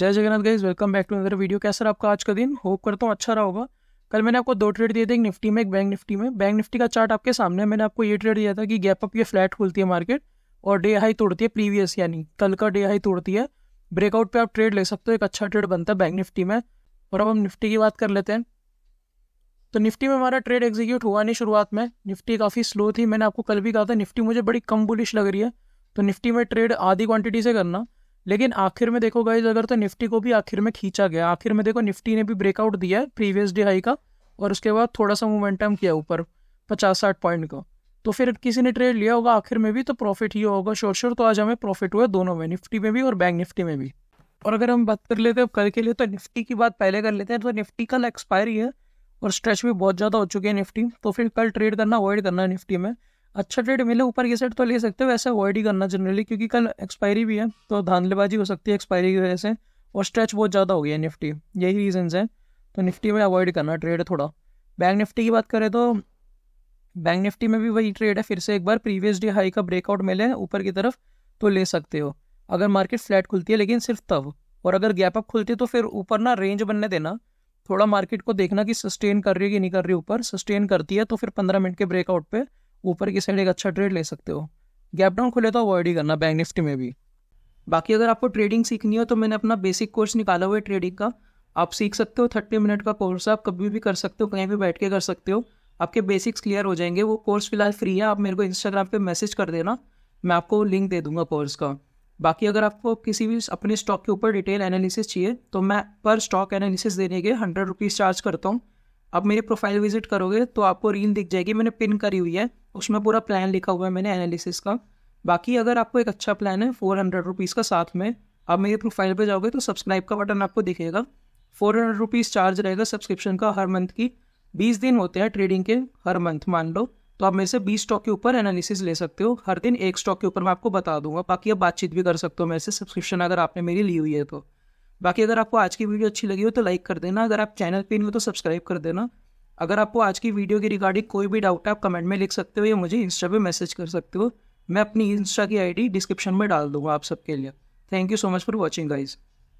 जय Jagannath guys welcome back to other video कैसा आपका आज का दिन होप करता हूँ अच्छा रहा होगा कल मैंने आपको दो ट्रेड दिए थे एक निफ्टी में एक बैंक निफ्टी में बैंक निफ्टी का चार्ट आपके सामने है मैंने आपको ये ट्रेड दिया था कि गैप अप ये फ्लैट खुलती है मार्केट और डे हाई तोड़ती है प्रीवियस यानी कल का डे हाई तोड़ती है ब्रेकआउट पर आप ट्रेड ले सकते हो एक अच्छा ट्रेड बनता है बैंक निफ्टी में और अब हम निफ्टी की बात कर लेते हैं तो निफ्टी में हमारा ट्रेड एग्जीक्यूट हुआ नहीं शुरुआत में निफ्टी काफ़ी स्लो थी मैंने आपको कल भी कहा था निफ्टी मुझे बड़ी कम बुलिश लग रही है तो निफ्टी में ट्रेड आधी क्वांटिटी से करना लेकिन आखिर में देखो गाइज अगर तो निफ्टी को भी आखिर में खींचा गया आखिर में देखो निफ्टी ने भी ब्रेकआउट दिया है प्रीवियस डे हाई का और उसके बाद थोड़ा सा मोमेंटम किया ऊपर पचास साठ पॉइंट का तो फिर किसी ने ट्रेड लिया होगा आखिर में भी तो प्रॉफिट ही होगा श्योर श्योर तो आज हमें प्रॉफिट हुआ दोनों में निफ्टी में भी और बैंक निफ्टी में भी और अगर हम बात कर लेते हैं कल के लिए तो निफ्टी की बात पहले कर लेते हैं तो निफ्टी कल एक्सपायरी है और स्ट्रेच भी बहुत ज़्यादा हो चुकी है निफ्टी तो फिर कल ट्रेड करना अवॉइड करना है निफ्टी में अच्छा ट्रेड मिले ऊपर की साइड तो ले सकते हो वैसे अवॉइड ही करना जनरली क्योंकि कल एक्सपायरी भी है तो धांधलेबाजी हो सकती है एक्सपायरी की वजह से और स्ट्रेच बहुत ज़्यादा हो गया निफ्टी यही रीजन है तो निफ्टी में अवॉइड करना ट्रेड थोड़ा बैंक निफ्टी की बात करें तो बैंक निफ्टी में भी वही ट्रेड है फिर से एक बार प्रीवियस डे हाई का ब्रेकआउट मिले ऊपर की तरफ तो ले सकते हो अगर मार्केट फ्लैट खुलती है लेकिन सिर्फ तब और अगर गैप अप खुलती है तो फिर ऊपर ना रेंज बनने देना थोड़ा मार्केट को देखना कि सस्टेन कर रही है कि नहीं कर रही ऊपर सस्टेन करती है तो फिर पंद्रह मिनट के ब्रेकआउट पर ऊपर की साइड एक अच्छा ट्रेड ले सकते हो गैप डाउन खुले तो अवॉइड ही करना बैंक निफ्टी में भी बाकी अगर आपको ट्रेडिंग सीखनी हो तो मैंने अपना बेसिक कोर्स निकाला हुआ है ट्रेडिंग का आप सीख सकते हो थर्टी मिनट का कोर्स आप कभी भी कर सकते हो कहीं भी बैठ के कर सकते हो आपके बेसिक्स क्लियर हो जाएंगे वो कोर्स फिलहाल फ्री है आप मेरे को इंस्टाग्राम पे मैसेज कर देना मैं आपको लिंक दे दूंगा कोर्स का बाकी अगर आपको किसी भी अपने स्टॉक के ऊपर डिटेल एनालिसिस चाहिए तो मैं पर स्टॉक एनालिसिस देने के हंड्रेड रुपीज़ चार्ज करता हूँ अब मेरे प्रोफाइल विजिट करोगे तो आपको रील दिख जाएगी मैंने पिन करी हुई है उसमें पूरा प्लान लिखा हुआ है मैंने एनालिसिस का बाकी अगर आपको एक अच्छा प्लान है फोर हंड्रेड रुपीज़ का साथ में आप मेरे प्रोफाइल पे जाओगे तो सब्सक्राइब का बटन आपको दिखेगा फोर हंड्रेड रुपीज़ चार्ज रहेगा सब्सक्रिप्शन का हर मंथ की बीस दिन होते हैं ट्रेडिंग के हर मंथ मान लो तो आप मेरे से बीस स्टॉक के ऊपर एनालिसिस ले सकते हो हर दिन एक स्टॉक के ऊपर मैं आपको बता दूंगा बाकी आप बातचीत भी कर सकते हो मेरे से सब्सक्रिप्शन अगर आपने मेरी ली हुई है तो बाकी अगर आपको आज की वीडियो अच्छी लगी हो तो लाइक कर देना अगर आप चैनल पर नहीं हो तो सब्सक्राइब कर देना अगर आपको आज की वीडियो के रिगार्डिंग कोई भी डाउट है आप कमेंट में लिख सकते हो या मुझे इंस्टा पे मैसेज कर सकते हो मैं अपनी इंस्टा की आईडी डिस्क्रिप्शन में डाल दूंगा आप सबके लिए thank you so much for watching guys